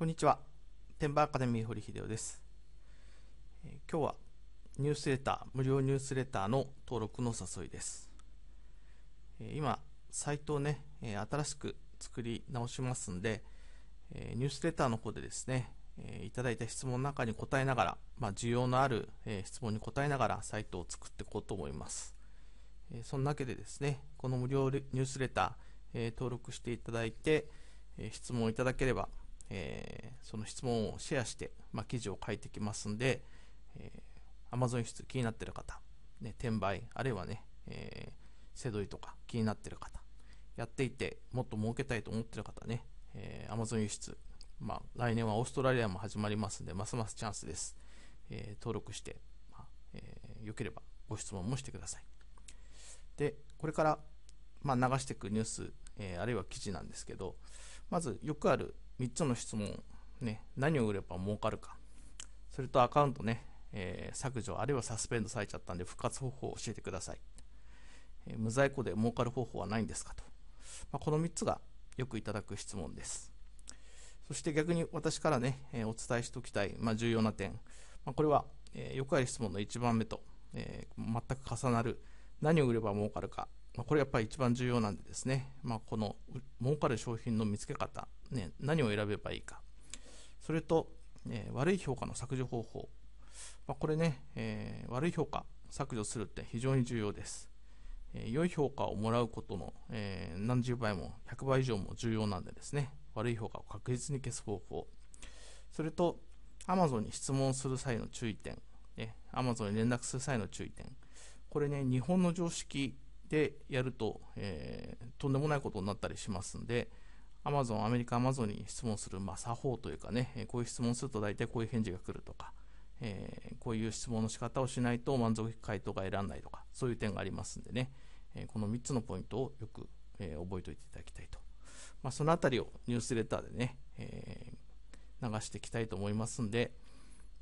こんにちは。天馬アカデミー堀秀夫です。え今日はニュースレター、無料ニュースレターの登録の誘いです。え今、サイトをね、え新しく作り直しますんで、えニュースレターの方でですね、えいただいた質問の中に答えながら、まあ、需要のある、え質問に答えながらサイトを作っていこうと思います。えそんなわけでですね、この無料ニュースレター、え登録していただいて、え質問いただければえー、その質問をシェアして、まあ、記事を書いてきますんで、えー、Amazon 輸出気になってる方、ね、転売、あるいはね、えー、セとか気になってる方、やっていて、もっと儲けたいと思ってる方ね、えー、Amazon 輸出、まあ、来年はオーストラリアも始まりますんで、ますますチャンスです。えー、登録して、まあえー、よければご質問もしてください。で、これから、まあ、流していくニュース、えー、あるいは記事なんですけど、まずよくある3つの質問、ね、何を売れば儲かるか、それとアカウントね、えー、削除あるいはサスペンドされちゃったんで復活方法を教えてください。えー、無在庫で儲かる方法はないんですかと。まあ、この3つがよくいただく質問です。そして逆に私からね、えー、お伝えしておきたい、まあ、重要な点、まあ、これは、えー、よくある質問の1番目と、えー、全く重なる何を売れば儲かるかまあ、これやっぱり一番重要なんでですね、まあ、この儲かる商品の見つけ方、ね、何を選べばいいか、それと、えー、悪い評価の削除方法、まあ、これね、えー、悪い評価、削除するって非常に重要です。えー、良い評価をもらうことの、えー、何十倍も100倍以上も重要なんでですね、悪い評価を確実に消す方法、それと Amazon に質問する際の注意点、ね、Amazon に連絡する際の注意点、これね、日本の常識でやると、えー、とんでもないことになったりしますんで、アマゾン、アメリカ、アマゾンに質問する、まあ、作法というかね、こういう質問すると大体こういう返事が来るとか、えー、こういう質問の仕方をしないと満足回答が得られないとか、そういう点がありますんでね、えー、この3つのポイントをよく、えー、覚えておいていただきたいと。まあ、そのあたりをニュースレターでね、えー、流していきたいと思いますんで、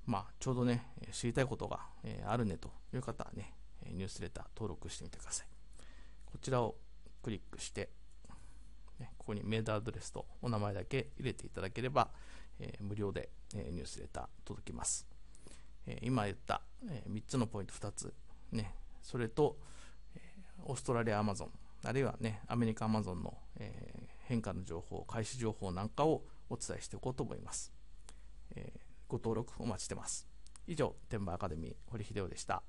まあ、ちょうどね、知りたいことが、えー、あるねという方はね、ニュースレター登録してみてください。こちらをクリックして、ここにメールアドレスとお名前だけ入れていただければ、えー、無料で、えニュースレター届きます。え今言った、え3つのポイント2つ、ね、それと、えオーストラリアアマゾン、あるいはね、アメリカアマゾンの、え変化の情報、開始情報なんかをお伝えしていこうと思います。えご登録お待ちしてます。以上、天馬アカデミー、堀秀夫でした。